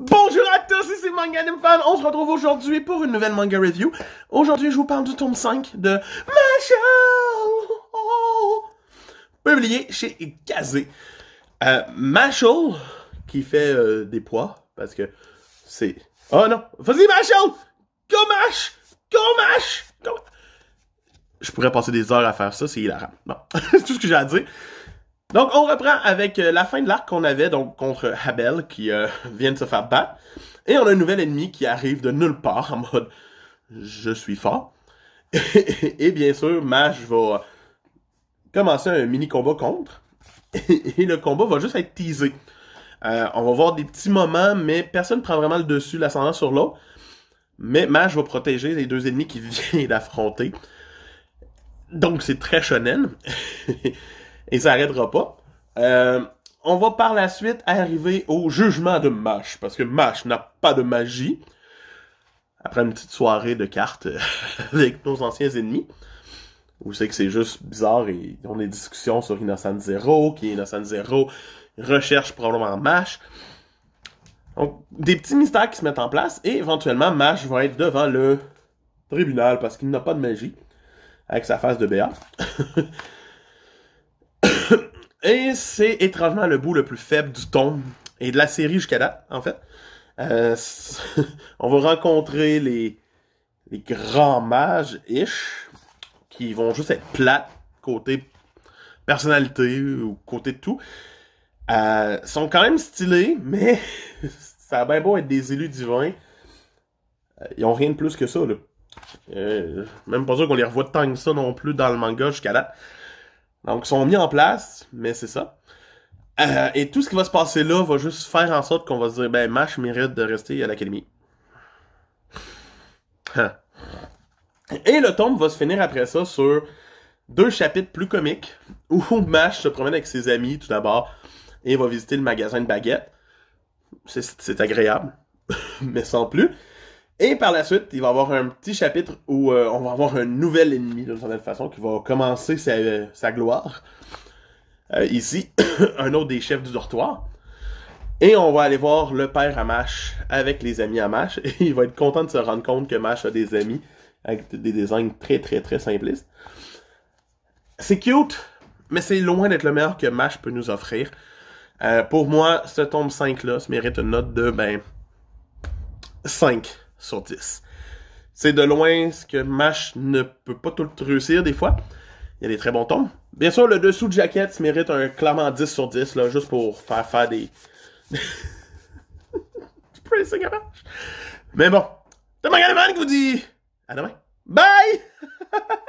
Bonjour à tous, ici Manga On se retrouve aujourd'hui pour une nouvelle manga review. Aujourd'hui, je vous parle du tome 5 de MASHALL! Oh. publié chez Kazé. Euh, qui fait euh, des poids, parce que c'est... Oh non, vas-y Mashal! Go Mash! Go Mash! Je pourrais passer des heures à faire ça, c'est hilarant. Non, c'est tout ce que j'ai à dire. Donc, on reprend avec euh, la fin de l'arc qu'on avait donc contre Abel, qui euh, vient de se faire battre. Et on a un nouvel ennemi qui arrive de nulle part en mode Je suis fort. et, bien sûr, Mash va commencer un mini combat contre. Et, le combat va juste être teasé. Euh, on va voir des petits moments, mais personne prend vraiment le dessus, l'ascendant sur l'eau. Mais Mash va protéger les deux ennemis qu'il vient d'affronter. Donc c'est très shonen et ça arrêtera pas. Euh, on va par la suite arriver au jugement de Mash, parce que Mash n'a pas de magie. Après une petite soirée de cartes euh, avec nos anciens ennemis, où c'est que c'est juste bizarre et on est des discussions sur Innocent Zero, qui est Innocent Zero, recherche probablement Mash. Donc, des petits mystères qui se mettent en place, et éventuellement, Mash va être devant le tribunal parce qu'il n'a pas de magie, avec sa face de BA. et c'est étrangement le bout le plus faible du ton et de la série jusqu'à date, en fait. Euh, on va rencontrer les, grands mages-ish qui vont juste être plates côté personnalité ou côté de tout. Euh, sont quand même stylés, mais ça a bien beau être des élus divins. Euh, ils ont rien de plus que ça, même pas sûr qu'on les revoit tant que ça non plus dans le manga jusqu'à date. Donc, ils sont mis en place, mais c'est ça. Euh, et tout ce qui va se passer là va juste faire en sorte qu'on va se dire, ben, Mash mérite de rester à l'académie. Hein. et le tome va se finir après ça sur deux chapitres plus comiques où Mash se promène avec ses amis tout d'abord et va visiter le magasin de baguettes. C'est agréable, mais sans plus. Et par la suite, il va y avoir un petit chapitre où euh, on va avoir un nouvel ennemi, d'une certaine façon, qui va commencer sa, euh, gloire. Euh, ici, un autre des chefs du dortoir. Et on va aller voir le père Amash avec les amis Amash. Et il va être content de se rendre compte que Mash a des amis avec des designs très, très, très simplistes. C'est cute, mais c'est loin d'être le meilleur que Mash peut nous offrir. pour moi, ce tombe 5-là se mérite une note de, ben, 5 sur 10. C'est de loin ce que Mash ne peut pas tout réussir des fois. Il y a des très bons tombes. Bien sûr, le dessous de jaquette mérite un clairement 10 sur 10, là, juste pour faire faire des. du pressing à Mash. Mais bon. Demain, vous dit à demain. Bye!